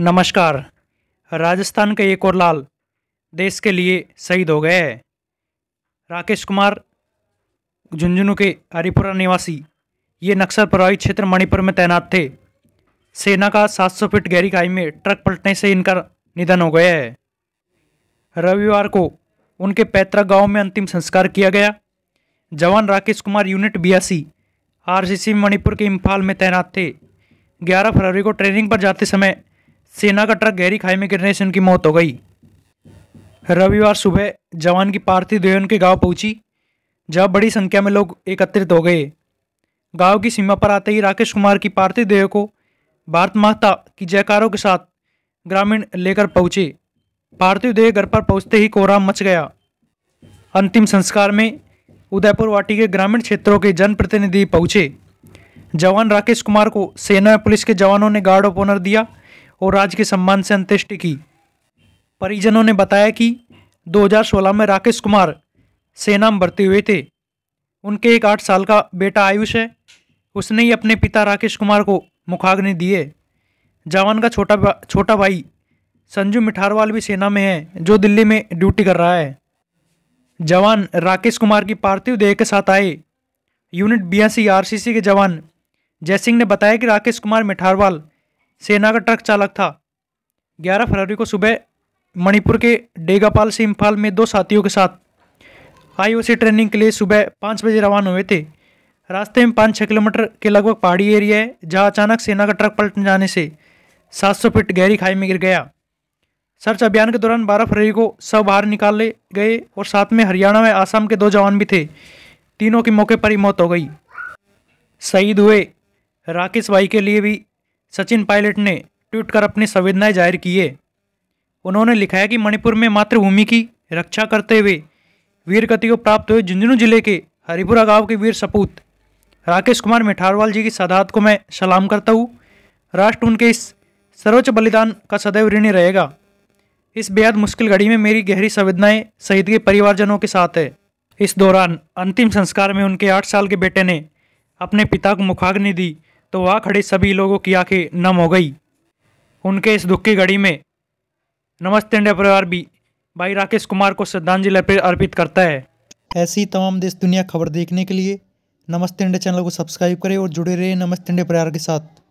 नमस्कार राजस्थान के एक और लाल देश के लिए शहीद हो गए हैं राकेश कुमार झुंझुनू के हरिपुरा निवासी ये नक्सल प्रभावित क्षेत्र मणिपुर में तैनात थे सेना का 700 फीट गहरी खाई में ट्रक पलटने से इनका निधन हो गया है रविवार को उनके पैतृक गांव में अंतिम संस्कार किया गया जवान राकेश कुमार यूनिट बयासी आरसीसी मणिपुर के इम्फाल में तैनात थे 11 फरवरी को ट्रेनिंग पर जाते समय सेना का ट्रक गहरी खाई में गिरने से उनकी मौत हो गई रविवार सुबह जवान की पार्थिव देह उनके गांव पहुंची जहां बड़ी संख्या में लोग एकत्रित हो गए गांव की सीमा पर आते ही राकेश कुमार की पार्थिव देह को भारत माता की जयकारों के साथ ग्रामीण लेकर पहुंचे पार्थिव देह घर पर पहुंचते ही कोहराम मच गया अंतिम संस्कार में उदयपुर वाटी के ग्रामीण क्षेत्रों के जनप्रतिनिधि पहुंचे जवान राकेश कुमार को सेना पुलिस के जवानों ने गार्ड ऑफ ऑनर दिया और राज के सम्मान से अंत्येष्टि की परिजनों ने बताया कि 2016 में राकेश कुमार सेना में भर्ती हुए थे उनके एक आठ साल का बेटा आयुष है उसने ही अपने पिता राकेश कुमार को मुखाग्नि दिए जवान का छोटा भा, छोटा भाई संजू मिठारवाल भी सेना में है जो दिल्ली में ड्यूटी कर रहा है जवान राकेश कुमार की पार्थिव देह के साथ आए यूनिट बयासी आरसीसी के जवान जयसिंह ने बताया कि राकेश कुमार मिठारवाल सेना का ट्रक चालक था 11 फरवरी को सुबह मणिपुर के डेगापाल से इम्फाल में दो साथियों के साथ आईओसी ट्रेनिंग के लिए सुबह पाँच बजे रवाना हुए थे रास्ते में पाँच छः किलोमीटर के लगभग पहाड़ी एरिया है जहाँ अचानक सेना का ट्रक पलट जाने से 700 फीट गहरी खाई में गिर गया सर्च अभियान के दौरान 12 फरवरी को सब बाहर निकाले गए और साथ में हरियाणा में आसाम के दो जवान भी थे तीनों की मौके पर ही मौत हो गई शहीद हुए राकेश भाई के लिए भी सचिन पायलट ने ट्वीट कर अपनी संवेदनाएं जाहिर किए उन्होंने लिखा है कि मणिपुर में मातृभूमि की रक्षा करते हुए वीर गति को प्राप्त हुए झुंझुनू जिले के हरिपुरा गांव के वीर सपूत राकेश कुमार मिठारवाल जी की शहादत को मैं सलाम करता हूँ राष्ट्र उनके इस सर्वोच्च बलिदान का सदैव ऋणी रहेगा इस बेहद मुश्किल घड़ी में मेरी गहरी संवेदनाएं शहीद के परिवारजनों के साथ है इस दौरान अंतिम संस्कार में उनके आठ साल के बेटे ने अपने पिता को मुखाग्नि दी तो वहाँ खड़े सभी लोगों की आंखें नम हो गई उनके इस दुख की घड़ी में नमस्ते इंडिया परिवार भी भाई राकेश कुमार को श्रद्धांजलि अर्पित करता है ऐसी तमाम देश दुनिया खबर देखने के लिए नमस्ते इंडिया चैनल को सब्सक्राइब करें और जुड़े रहे नमस्ते इंडिया परिवार के साथ